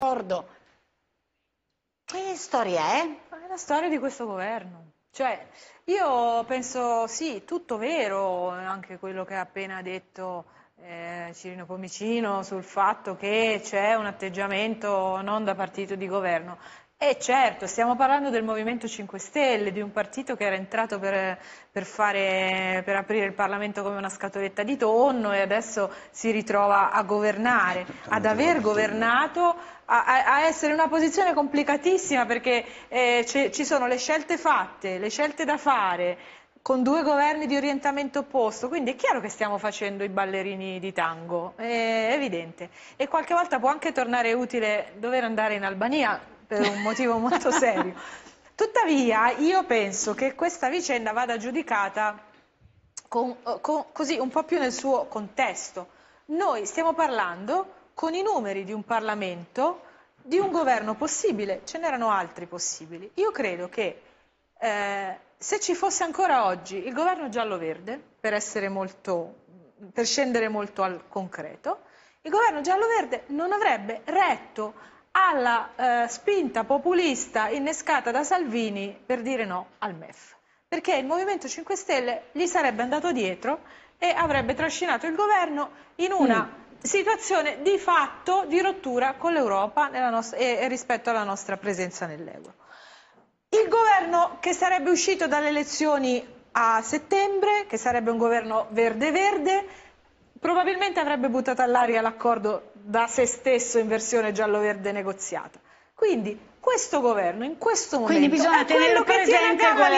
d'accordo. Che storia è? Eh? È la storia di questo governo. Cioè, io penso sì, tutto vero, anche quello che ha appena detto eh, Cirino Pomicino sul fatto che c'è un atteggiamento non da partito di governo. Eh certo, stiamo parlando del Movimento 5 Stelle, di un partito che era entrato per, per, fare, per, aprire il Parlamento come una scatoletta di tonno e adesso si ritrova a governare, ad aver governato, a, a essere in una posizione complicatissima perché eh, ci sono le scelte fatte, le scelte da fare, con due governi di orientamento opposto, quindi è chiaro che stiamo facendo i ballerini di tango, è evidente. E qualche volta può anche tornare utile dover andare in Albania per un motivo molto serio. Tuttavia io penso che questa vicenda vada giudicata con, eh, con, così un po' più nel suo contesto. Noi stiamo parlando con i numeri di un Parlamento, di un governo possibile, ce n'erano altri possibili. Io credo che eh, se ci fosse ancora oggi il governo giallo-verde, per, molto, per scendere molto al concreto, il governo giallo-verde non avrebbe retto alla eh, spinta populista innescata da Salvini per dire no al MEF, perché il Movimento 5 Stelle gli sarebbe andato dietro e avrebbe trascinato il governo in una mm. situazione di fatto di rottura con l'Europa e, e rispetto alla nostra presenza nell'euro. Il governo che sarebbe uscito dalle elezioni a settembre, che sarebbe un governo verde-verde, probabilmente avrebbe buttato all'aria l'accordo da se stesso in versione giallo-verde negoziata. Quindi questo governo in questo momento Quindi bisogna è quello che presente tiene